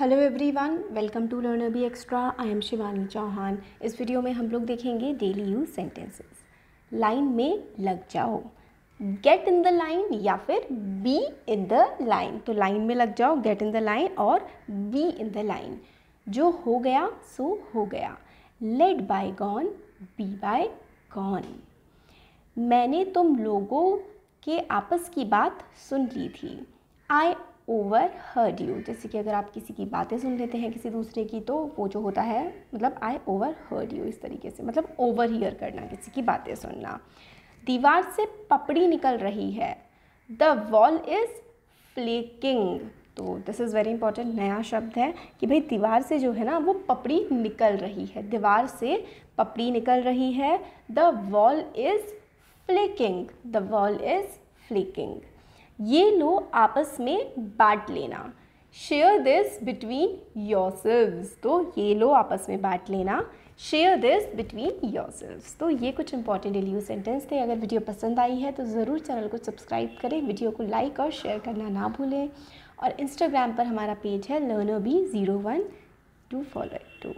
hello everyone welcome to learn अबी extra I am Shivani Chauhan इस video में हम लोग देखेंगे डेली यूज सेंटेंसेस लाइन में लग जाओ गेट इन द लाइन या फिर बी इन द लाइन तो लाइन में लग जाओ गेट इन द लाइन और बी इन द लाइन जो हो गया सो हो गया let bygone be bygone मैंने तुम लोगों के आपस की बात सुन ली थी आई ओवर हर्ड यू जैसे कि अगर आप किसी की बातें सुन लेते हैं किसी दूसरे की तो वो जो होता है मतलब आई ओवर हर्ड यू इस तरीके से मतलब ओवर हीयर करना किसी की बातें सुनना दीवार से पपड़ी निकल रही है द वॉल इज़ फ्लेकिंग तो दिस इज़ वेरी इंपॉर्टेंट नया शब्द है कि भाई दीवार से जो है ना वो पपड़ी निकल रही है दीवार से पपड़ी निकल रही है the wall is flicking the wall is flicking ये लो आपस में बांट लेना शेयर दिस बिटवीन योर तो ये लो आपस में बांट लेना शेयर दिस बिटवीन योर तो ये कुछ इंपॉर्टेंट डेली सेंटेंस थे अगर वीडियो पसंद आई है तो ज़रूर चैनल को सब्सक्राइब करें वीडियो को लाइक और शेयर करना ना भूलें और इंस्टाग्राम पर हमारा पेज है learner B zero one two follow to